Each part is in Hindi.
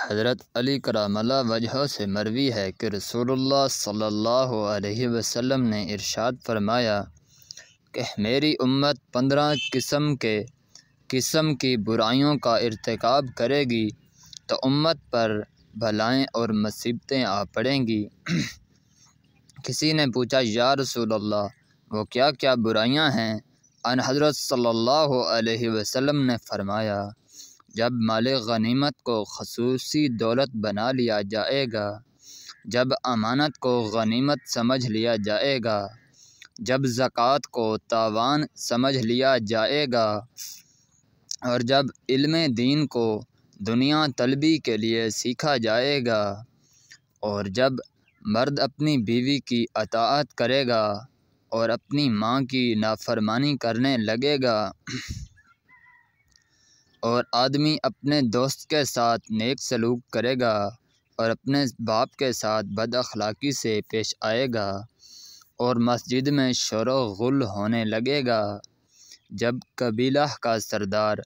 हज़रत अली करामला वजह से मरवी है कि रसूलुल्लाह सल्लल्लाहु अलैहि वसल्लम ने इरशाद फरमाया कि मेरी उम्मत पंद्रह किस्म के किस्म की बुराइयों का इरतकब करेगी तो उम्मत पर भलाएं और मुसीबतें आ पड़ेंगी किसी ने पूछा या रसूल वो क्या क्या बुराइयां हैं अन हज़रत सल्लल्लाहु अलैहि वसल्लम ने फरमाया जब माल गनीमत को खसूसी दौलत बना लिया जाएगा जब अमानत को गनीमत समझ लिया जाएगा जब ज़क़़त को तावान समझ लिया जाएगा और जब इल्म दीन को दुनिया तलबी के लिए सीखा जाएगा और जब मर्द अपनी बीवी की अतात करेगा और अपनी माँ की नाफरमानी करने लगेगा और आदमी अपने दोस्त के साथ नेक सलूक करेगा और अपने बाप के साथ बद अखलाक़ी से पेश आएगा और मस्जिद में शोर गुल होने लगेगा जब कबीला का सरदार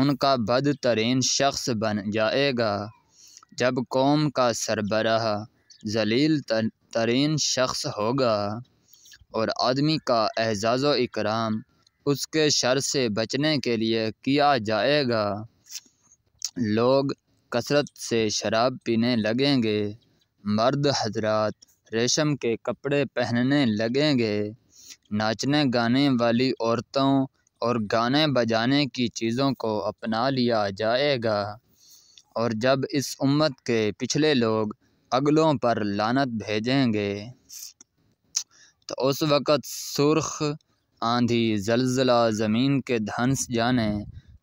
उनका बदतरीन शख्स बन जाएगा जब कौम का सरबराह जलील तरीन शख्स होगा और आदमी का एजाज़ इकराम उसके शर से बचने के लिए किया जाएगा लोग कसरत से शराब पीने लगेंगे मर्द हजरात रेशम के कपड़े पहनने लगेंगे नाचने गाने वाली औरतों और गाने बजाने की चीज़ों को अपना लिया जाएगा और जब इस उम्मत के पिछले लोग अगलों पर लानत भेजेंगे तो उस वक़्त सुर्ख आंधी ज़लज़ला ज़मीन के धंस जाने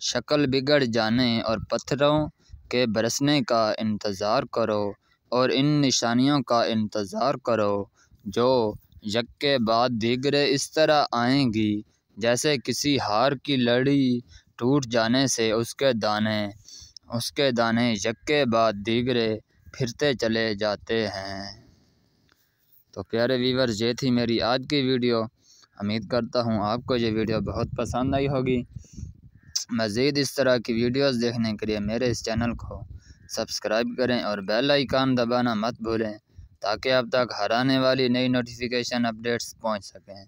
शक्ल बिगड़ जाने और पत्थरों के बरसने का इंतज़ार करो और इन निशानियों का इंतज़ार करो जो यक के बाद दीगरे इस तरह आएंगी जैसे किसी हार की लड़ी टूट जाने से उसके दाने उसके दाने यक के बाद दीगरे फिरते चले जाते हैं तो प्यारे वीवर ये थी मेरी आज की वीडियो उम्मीद करता हूँ आपको ये वीडियो बहुत पसंद आई होगी मज़ीद इस तरह की वीडियोस देखने के लिए मेरे इस चैनल को सब्सक्राइब करें और बेल आइकान दबाना मत भूलें ताकि आप तक हर आने वाली नई नोटिफिकेशन अपडेट्स पहुंच सकें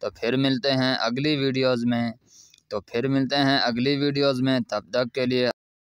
तो फिर मिलते हैं अगली वीडियोस में तो फिर मिलते हैं अगली वीडियोस में तब तक के लिए